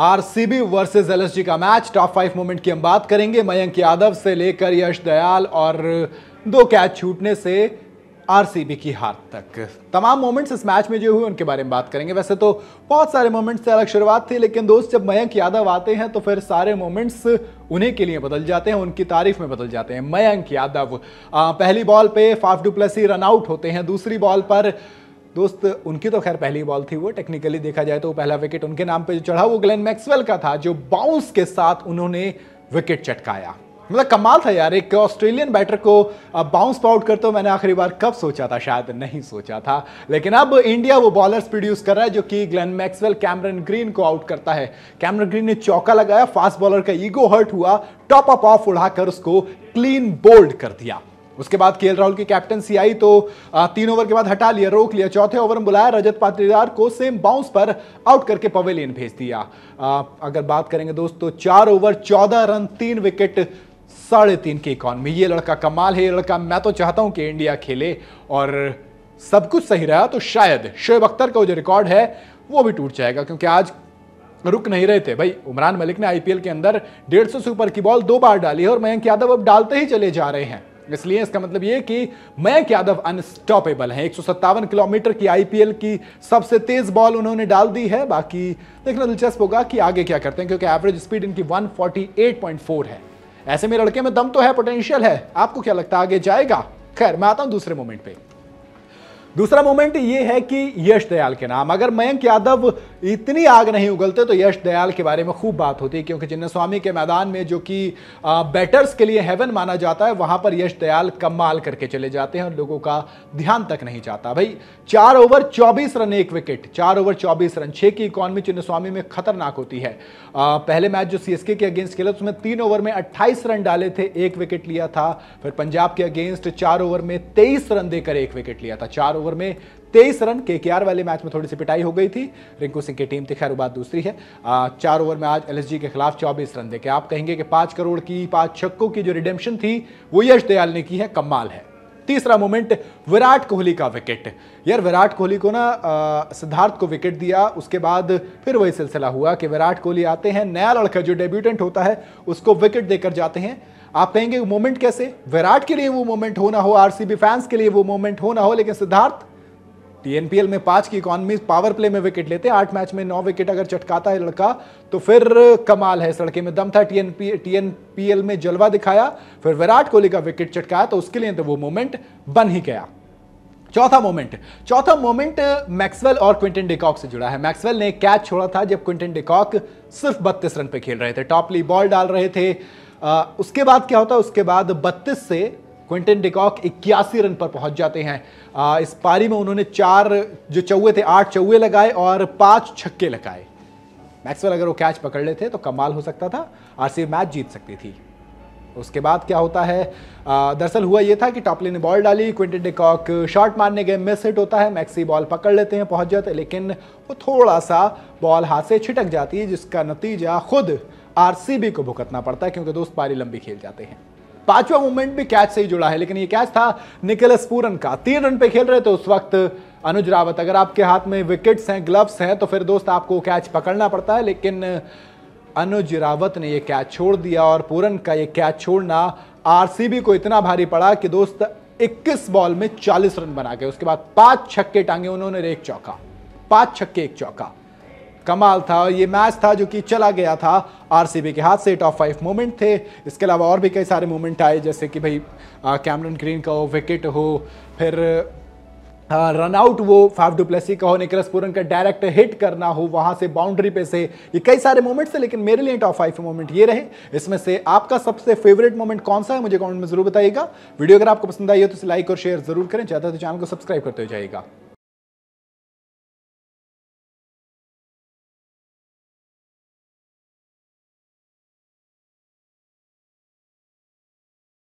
RCB versus एलएसजी का match top five moment की हम बात करेंगे मयंक यादव से लेकर यश दयाल और दो कैच छूटने से आरसीबी की हार तक तमाम मोमेंट्स इस मैच में जो हुए उनके बारे में बात करेंगे वैसे तो बहुत सारे मोमेंट्स से अलग शुरुआत थी लेकिन दोस्त जब मयंक यादव आते हैं तो फिर सारे मोमेंट्स उन्हीं के लिए बदल जाते हैं उनकी तारीफ में बदल जाते हैं मयंक यादव पहली बॉल पे फाफ प्लस रन आउट होते हैं दूसरी बॉल पर दोस्त उनकी तो खैर पहली बॉल थी वो टेक्निकली देखा जाए तो वो पहला विकेट उनके नाम पे जो चढ़ा वो ग्लेन मैक्सवेल का था जो बाउंस के साथ उन्होंने विकेट चटकाया मतलब कमाल था यार एक ऑस्ट्रेलियन बैटर को बाउंस आउट कर तो मैंने आखिरी बार कब सोचा था शायद नहीं सोचा था लेकिन अब इंडिया वो बॉलर्स प्रोड्यूस कर रहा है जो कि ग्लेन मैक्सवेल कैमरन ग्रीन को आउट करता है कैमरन ग्रीन ने चौका लगाया फास्ट बॉलर का ईगो हर्ट हुआ टॉप अप ऑफ उड़ाकर उसको क्लीन बोल्ड कर दिया उसके बाद के राहुल की कैप्टनसी आई तो तीन ओवर के बाद हटा लिया रोक लिया चौथे ओवर में बुलाया रजत पात्रीदार को सेम बाउंस पर आउट करके पवेलियन भेज दिया आ, अगर बात करेंगे दोस्तों चार ओवर चौदह रन तीन विकेट साढ़े तीन की इकॉनमी ये लड़का कमाल है ये लड़का मैं तो चाहता हूं कि इंडिया खेले और सब कुछ सही रहा तो शायद शोएब अख्तर का जो रिकॉर्ड है वो भी टूट जाएगा क्योंकि आज रुक नहीं रहे थे भाई उमरान मलिक ने आईपीएल के अंदर डेढ़ सौ से ऊपर की बॉल दो बार डाली है और मयंक यादव अब डालते ही चले जा रहे हैं इसलिए इसका मतलब यह कि मयंक यादव अनस्टॉपेबल है एक किलोमीटर की आईपीएल की सबसे तेज बॉल उन्होंने डाल दी है बाकी देखना दिलचस्प होगा कि आगे क्या करते हैं क्योंकि एवरेज स्पीड इनकी 148.4 है ऐसे में लड़के में दम तो है पोटेंशियल है आपको क्या लगता है आगे जाएगा खैर मैं आता हूं दूसरे मोमेंट पे दूसरा मोमेंट ये है कि यश दयाल के नाम अगर मयंक यादव इतनी आग नहीं उगलते तो यश दयाल के बारे में खूब बात होती है क्योंकि चिन्नस्वामी के मैदान में जो कि बैटर्स के लिए हेवन माना जाता है वहां पर यश दयाल कमाल करके चले जाते हैं और लोगों का ध्यान तक नहीं जाता भाई चार ओवर चौबीस रन एक विकेट चार ओवर चौबीस रन छः की इकॉनमी चिन्नस्वामी में खतरनाक होती है आ, पहले मैच जो सीएसके के अगेंस्ट खेला उसमें तीन ओवर में अट्ठाईस रन डाले थे एक विकेट लिया था फिर पंजाब के अगेंस्ट चार ओवर में तेईस रन देकर एक विकेट लिया था चार ओवर में तेईस रन के के वाले मैच में थोड़ी सी पिटाई हो गई थी रिंकू सिंह की टीम थी खैर बात दूसरी है आ, चार ओवर में आज एलएसजी के खिलाफ चौबीस रन देखे आप कहेंगे कि पांच करोड़ की पांच छक्कों की जो रिडेम्पशन थी वो यश दयाल ने की है कमाल है तीसरा मोमेंट विराट कोहली का विकेट यार विराट कोहली को ना सिद्धार्थ को विकेट दिया उसके बाद फिर वही सिलसिला हुआ कि विराट कोहली आते हैं नया लड़का जो डेब्यूटेंट होता है उसको विकेट देकर जाते हैं आप कहेंगे वो मोमेंट कैसे विराट के लिए वो मोमेंट होना हो आरसीबी फैंस के लिए वो मोमेंट होना हो लेकिन सिद्धार्थ टीएनपीएल में पांच की इकोनॉमी पावर प्ले में विकेट लेते हैं आठ मैच में नौ विकेट अगर चटकाता है लड़का तो फिर कमाल है सड़के में दम था टीएनपी टीएनपीएल में जलवा दिखाया फिर विराट कोहली का विकेट चटकाया तो उसके लिए तो वो मोमेंट बन ही गया चौथा मोमेंट चौथा मोमेंट मैक्सवेल और क्विंटन डिकॉक से जुड़ा है मैक्सवेल ने कैच छोड़ा था जब क्विंटन डिकॉक सिर्फ बत्तीस रन पे खेल रहे थे टॉपली बॉल डाल रहे थे आ, उसके बाद क्या होता है उसके बाद 32 से क्विंटन डिकॉक इक्यासी रन पर पहुंच जाते हैं आ, इस पारी में उन्होंने चार जो चौवे थे आठ चौवे लगाए और पांच छक्के लगाए मैक्सवेल अगर वो कैच पकड़ लेते तो कमाल हो सकता था आरसीबी मैच जीत सकती थी उसके बाद क्या होता है दरअसल हुआ ये था कि टॉपली ने बॉल डाली क्विंटन डिकॉक शॉट मारने गए मिस हिट होता है मैक्सी बॉल पकड़ लेते हैं पहुंच जाते लेकिन वो थोड़ा सा बॉल हाथ से छिटक जाती है जिसका नतीजा खुद आरसीबी को भुगतना पड़ता है क्योंकि दोस्त पारी लंबी खेल जाते हैं पांचवा मूवमेंट भी कैच से ही जुड़ा है लेकिन ये कैच था निकलस पूरन का तीन रन पे खेल रहे थे उस वक्त अनुज रावत अगर आपके हाथ में विकेट्स हैं ग्लव्स हैं तो फिर दोस्त आपको कैच पकड़ना पड़ता है लेकिन अनुज रावत ने ये कैच छोड़ दिया और पूरन का ये कैच छोड़ना आरसीबी को इतना भारी पड़ा कि दोस्त 21 बॉल में 40 रन बना गए उसके बाद पांच छक्के टांगे उन्होंने एक चौका पांच छक्के एक चौका कमाल था ये मैच था जो कि चला गया था आरसीबी के हाथ से टॉप फाइव मोमेंट थे इसके अलावा और भी कई सारे मोमेंट आए जैसे कि भाई कैमरन ग्रीन का हो विकेट हो फिर रन आउट वो फाइव डुप्लेसी का हो निकलस पूरन का डायरेक्ट हिट करना हो वहाँ से बाउंड्री पे से ये कई सारे मोमेंट्स थे लेकिन मेरे लिए टॉप फाइव मोमेंट ये रहे इसमें से आपका सबसे फेवरेट मोमेंट कौन सा है मुझे कमेंट में जरूर बताइएगा वीडियो अगर आपको पसंद आई हो तो इसे लाइक और शेयर जरूर करें चाहता तो चैनल को सब्सक्राइब करते हो जाएगा